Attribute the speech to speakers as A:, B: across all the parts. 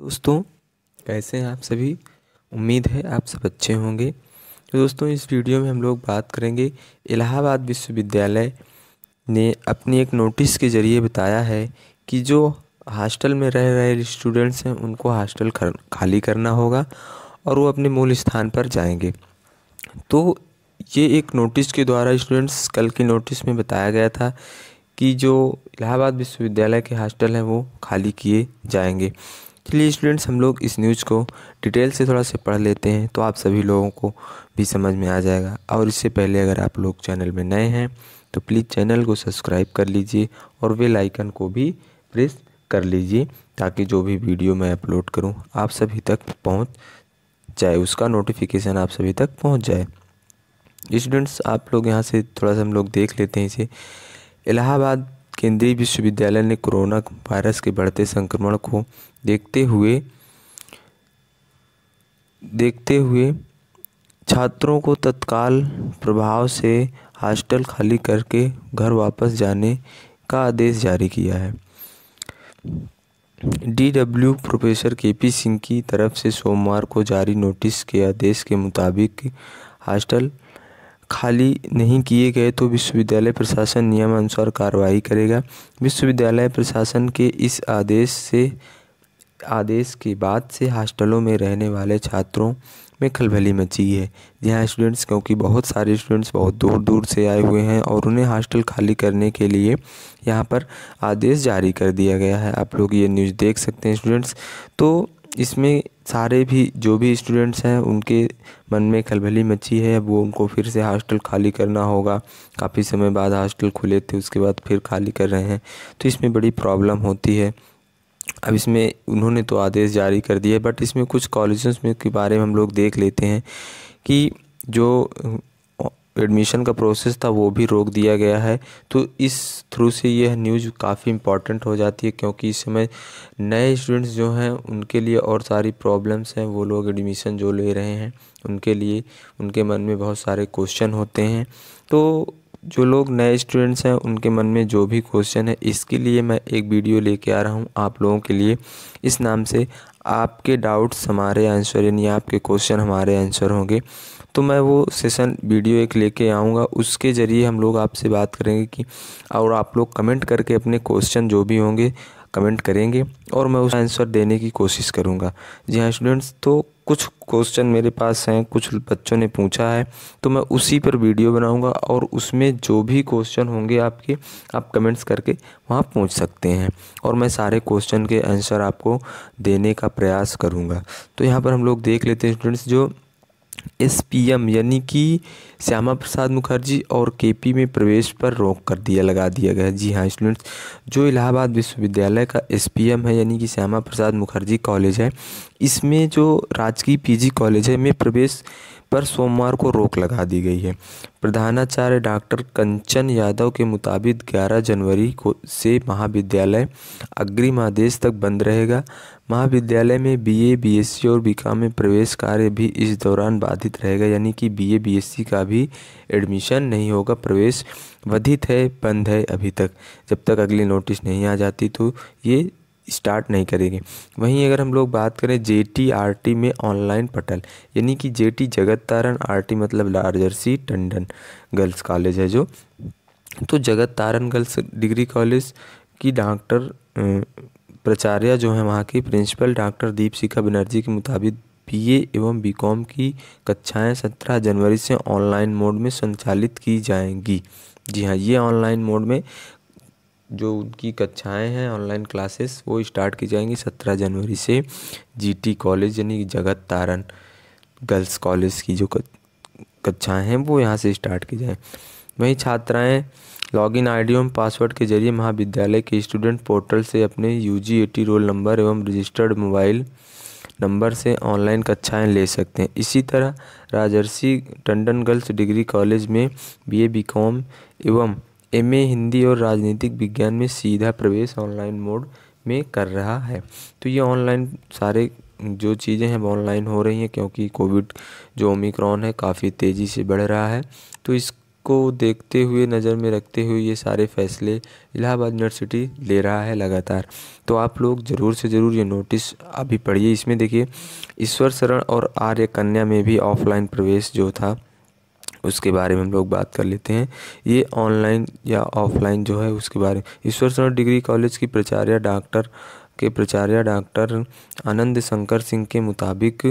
A: दोस्तों कैसे हैं आप सभी उम्मीद है आप सब अच्छे होंगे तो दोस्तों इस वीडियो में हम लोग बात करेंगे इलाहाबाद विश्वविद्यालय ने अपनी एक नोटिस के ज़रिए बताया है कि जो हॉस्टल में रह रहे स्टूडेंट्स हैं उनको हॉस्टल खाली करना होगा और वो अपने मूल स्थान पर जाएंगे तो ये एक नोटिस के द्वारा स्टूडेंट्स कल की नोटिस में बताया गया था कि जो इलाहाबाद विश्वविद्यालय के हॉस्टल हैं वो खाली किए जाएंगे चलिए स्टूडेंट्स हम लोग इस न्यूज़ को डिटेल से थोड़ा से पढ़ लेते हैं तो आप सभी लोगों को भी समझ में आ जाएगा और इससे पहले अगर आप लोग चैनल में नए हैं तो प्लीज़ चैनल को सब्सक्राइब कर लीजिए और वे लाइकन को भी प्रेस कर लीजिए ताकि जो भी वीडियो मैं अपलोड करूँ आप सभी तक पहुँच जाए उसका नोटिफिकेशन आप सभी तक पहुँच जाए स्टूडेंट्स आप लोग यहाँ से थोड़ा सा हम लोग देख लेते हैं इसे इलाहाबाद केंद्रीय विश्वविद्यालय ने कोरोना वायरस के बढ़ते संक्रमण को देखते हुए देखते हुए छात्रों को तत्काल प्रभाव से हॉस्टल खाली करके घर वापस जाने का आदेश जारी किया है DW professor K P Singh की तरफ से सोमवार को जारी नोटिस के आदेश के मुताबिक हॉस्टल खाली नहीं किए गए तो विश्वविद्यालय प्रशासन नियमानुसार कार्रवाई करेगा विश्वविद्यालय प्रशासन के इस आदेश से आदेश के बाद से हॉस्टलों में रहने वाले छात्रों में खलबली मची है जहाँ स्टूडेंट्स क्योंकि बहुत सारे स्टूडेंट्स बहुत दूर दूर से आए हुए हैं और उन्हें हॉस्टल खाली करने के लिए यहाँ पर आदेश जारी कर दिया गया है आप लोग ये न्यूज़ देख सकते हैं स्टूडेंट्स तो इसमें सारे भी जो भी स्टूडेंट्स हैं उनके मन में खलबली मची है अब वो उनको फिर से हॉस्टल खाली करना होगा काफ़ी समय बाद हॉस्टल खुले थे उसके बाद फिर खाली कर रहे हैं तो इसमें बड़ी प्रॉब्लम होती है अब इसमें उन्होंने तो आदेश जारी कर दिया बट इसमें कुछ कॉलेज में के बारे में हम लोग देख लेते हैं कि जो एडमिशन का प्रोसेस था वो भी रोक दिया गया है तो इस थ्रू से यह न्यूज़ काफ़ी इम्पॉर्टेंट हो जाती है क्योंकि इस समय नए स्टूडेंट्स जो हैं उनके लिए और सारी प्रॉब्लम्स हैं वो लोग एडमिशन जो ले रहे हैं उनके लिए उनके मन में बहुत सारे क्वेश्चन होते हैं तो जो लोग नए स्टूडेंट्स हैं उनके मन में जो भी क्वेश्चन है इसके लिए मैं एक वीडियो लेके आ रहा हूँ आप लोगों के लिए इस नाम से आपके डाउट्स हमारे आंसर यानी आपके क्वेश्चन हमारे आंसर होंगे तो मैं वो सेशन वीडियो एक लेके आऊँगा उसके ज़रिए हम लोग आपसे बात करेंगे कि और आप लोग कमेंट करके अपने क्वेश्चन जो भी होंगे कमेंट करेंगे और मैं उस आंसर देने की कोशिश करूँगा जी हाँ स्टूडेंट्स तो कुछ क्वेश्चन मेरे पास हैं कुछ बच्चों ने पूछा है तो मैं उसी पर वीडियो बनाऊंगा और उसमें जो भी क्वेश्चन होंगे आपके आप कमेंट्स करके वहाँ पूछ सकते हैं और मैं सारे क्वेश्चन के आंसर आपको देने का प्रयास करूँगा तो यहाँ पर हम लोग देख लेते हैं स्टूडेंट्स जो एस पी एम यानी कि श्यामा प्रसाद मुखर्जी और के पी में प्रवेश पर रोक कर दिया लगा दिया गया जी हाँ स्टूडेंट्स जो इलाहाबाद विश्वविद्यालय का एस पी एम है यानी कि श्यामा प्रसाद मुखर्जी कॉलेज है इसमें जो राजकीय पीजी कॉलेज है में प्रवेश पर सोमवार को रोक लगा दी गई है प्रधानाचार्य डॉक्टर कंचन यादव के मुताबिक 11 जनवरी को से महाविद्यालय अग्रिम आदेश तक बंद रहेगा महाविद्यालय में बीए, बीएससी और बी में प्रवेश कार्य भी इस दौरान बाधित रहेगा यानी कि बीए, बीएससी का भी एडमिशन नहीं होगा प्रवेश बाधित है बंद है अभी तक जब तक अगली नोटिस नहीं आ जाती तो ये स्टार्ट नहीं करेंगे वहीं अगर हम लोग बात करें जे टी आर टी में ऑनलाइन पटल यानी कि जे टी जगत तारण आर टी मतलब सी टंडन गर्ल्स कॉलेज है जो तो Jagat Taran girls degree college की डॉक्टर प्राचार्य जो है वहाँ की principal doctor Deepshikha Banerjee के मुताबिक बीए एवं बीकॉम की कक्षाएं सत्रह जनवरी से ऑनलाइन मोड में संचालित की जाएंगी जी हाँ ये ऑनलाइन मोड में जो उनकी कक्षाएं हैं ऑनलाइन क्लासेस वो स्टार्ट की जाएंगी सत्रह जनवरी से जीटी कॉलेज यानी जगत तारण गर्ल्स कॉलेज की जो कक्षाएं हैं वो यहाँ से स्टार्ट की जाएँ वहीं छात्राएं लॉगिन आईडी एवं पासवर्ड के जरिए महाविद्यालय के स्टूडेंट पोर्टल से अपने यूजीएटी रोल नंबर एवं रजिस्टर्ड मोबाइल नंबर से ऑनलाइन कक्षाएं ले सकते हैं इसी तरह Rajarshi Tandon girls degree college में बीए बीकॉम एवं एम हिंदी और राजनीतिक विज्ञान में सीधा प्रवेश ऑनलाइन मोड में कर रहा है तो ये ऑनलाइन सारे जो चीज़ें हैं वो ऑनलाइन हो रही हैं क्योंकि कोविड जो ओमिक्रॉन है काफ़ी तेज़ी से बढ़ रहा है तो इसको देखते हुए नज़र में रखते हुए ये सारे फैसले इलाहाबाद यूनिवर्सिटी ले रहा है लगातार तो आप लोग ज़रूर से ज़रूर ये नोटिस अभी पढ़िए इसमें देखिए ईश्वर शरण और आर्य कन्या में भी ऑफलाइन प्रवेश जो था उसके बारे में हम लोग बात कर लेते हैं ये ऑनलाइन या ऑफलाइन जो है उसके बारे में ईश्वर शरण डिग्री कॉलेज की प्राचार्य डॉक्टर के प्राचार्य डॉक्टर आनंद शंकर सिंह के मुताबिक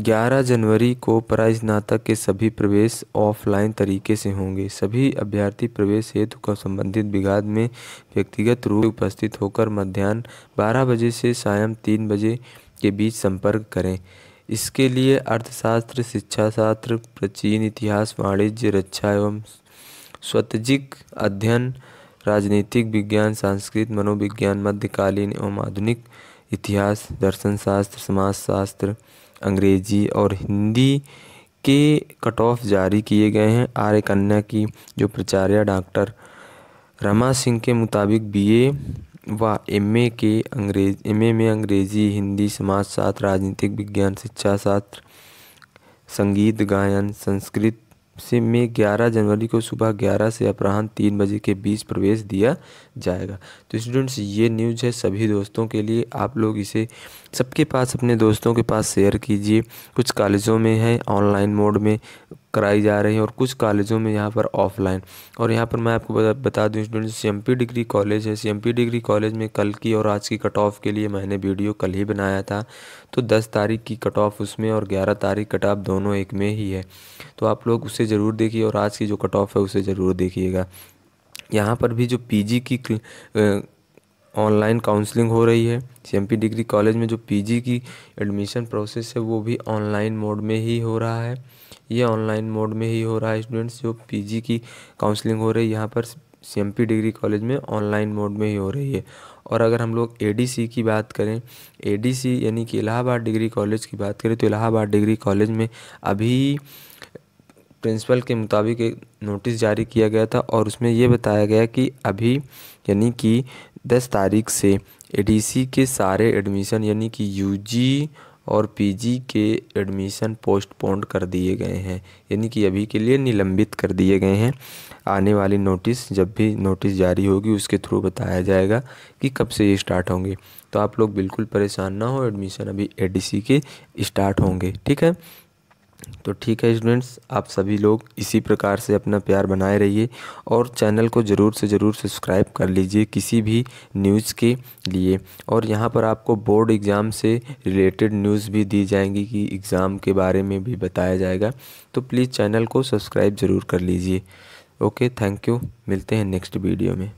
A: 11 जनवरी को प्राइज स्नातक के सभी प्रवेश ऑफलाइन तरीके से होंगे सभी अभ्यर्थी प्रवेश हेतु को संबंधित विवाद में व्यक्तिगत रूप उपस्थित होकर मध्यान्ह बारह बजे से सायं तीन बजे के बीच संपर्क करें इसके लिए अर्थशास्त्र शिक्षा शास्त्र प्राचीन इतिहास वाणिज्य रक्षा एवं स्वतजिक अध्ययन राजनीतिक विज्ञान सांस्कृत मनोविज्ञान मध्यकालीन एवं आधुनिक इतिहास दर्शन शास्त्र समाजशास्त्र अंग्रेजी और हिंदी के कट ऑफ जारी किए गए हैं आर्य कन्या की जो प्राचार्य डॉक्टर रमा सिंह के मुताबिक बीए व एम ए के अंग्रेज एम ए में अंग्रेजी हिंदी समाजशास्त्र राजनीतिक विज्ञान शिक्षा शास्त्र संगीत गायन संस्कृत से में 11 जनवरी को सुबह 11 से अपराह्न तीन बजे के बीच प्रवेश दिया जाएगा तो स्टूडेंट्स ये न्यूज़ है सभी दोस्तों के लिए आप लोग इसे सबके पास अपने दोस्तों के पास शेयर कीजिए कुछ कॉलेजों में है ऑनलाइन मोड में कराई जा रही हैं और कुछ कॉलेजों में यहाँ पर ऑफलाइन और यहाँ पर मैं आपको बता, बता दूँ स्टूडेंट्स सी डिग्री कॉलेज है सी डिग्री कॉलेज में कल की और आज की कट ऑफ के लिए मैंने वीडियो कल ही बनाया था तो दस तारीख की कट ऑफ उसमें और ग्यारह तारीख कट ऑफ दोनों एक में ही है तो आप लोग उसे ज़रूर देखिए और आज की जो कट ऑफ है उसे ज़रूर देखिएगा यहाँ पर भी जो जी की ऑनलाइन काउंसलिंग हो रही है सीएमपी डिग्री कॉलेज में जो पीजी की एडमिशन प्रोसेस है वो भी ऑनलाइन मोड में ही हो रहा है ये ऑनलाइन मोड में ही हो रहा है स्टूडेंट्स जो पीजी की काउंसलिंग हो रही है यहाँ पर सीएमपी डिग्री कॉलेज में ऑनलाइन मोड में ही हो रही है और अगर हम लोग एडीसी की बात करें ए यानी कि इलाहाबाद डिग्री कॉलेज की बात करें तो इलाहाबाद डिग्री कॉलेज में अभी प्रिंसिपल के मुताबिक एक नोटिस जारी किया गया था और उसमें यह बताया गया कि अभी यानी कि 10 तारीख से एडीसी के सारे एडमिशन यानी कि यूजी और पीजी के एडमिशन पोस्टपोन्ड कर दिए गए हैं यानी कि अभी के लिए निलंबित कर दिए गए हैं आने वाली नोटिस जब भी नोटिस जारी होगी उसके थ्रू बताया जाएगा कि कब से ये स्टार्ट होंगे तो आप लोग बिल्कुल परेशान ना हो एडमिशन अभी एडीसी के स्टार्ट होंगे ठीक है तो ठीक है स्टूडेंट्स आप सभी लोग इसी प्रकार से अपना प्यार बनाए रहिए और चैनल को ज़रूर से ज़रूर सब्सक्राइब कर लीजिए किसी भी न्यूज़ के लिए और यहाँ पर आपको बोर्ड एग्ज़ाम से रिलेटेड न्यूज़ भी दी जाएंगी कि एग्ज़ाम के बारे में भी बताया जाएगा तो प्लीज़ चैनल को सब्सक्राइब ज़रूर कर लीजिए ओके थैंक यू मिलते हैं नेक्स्ट वीडियो में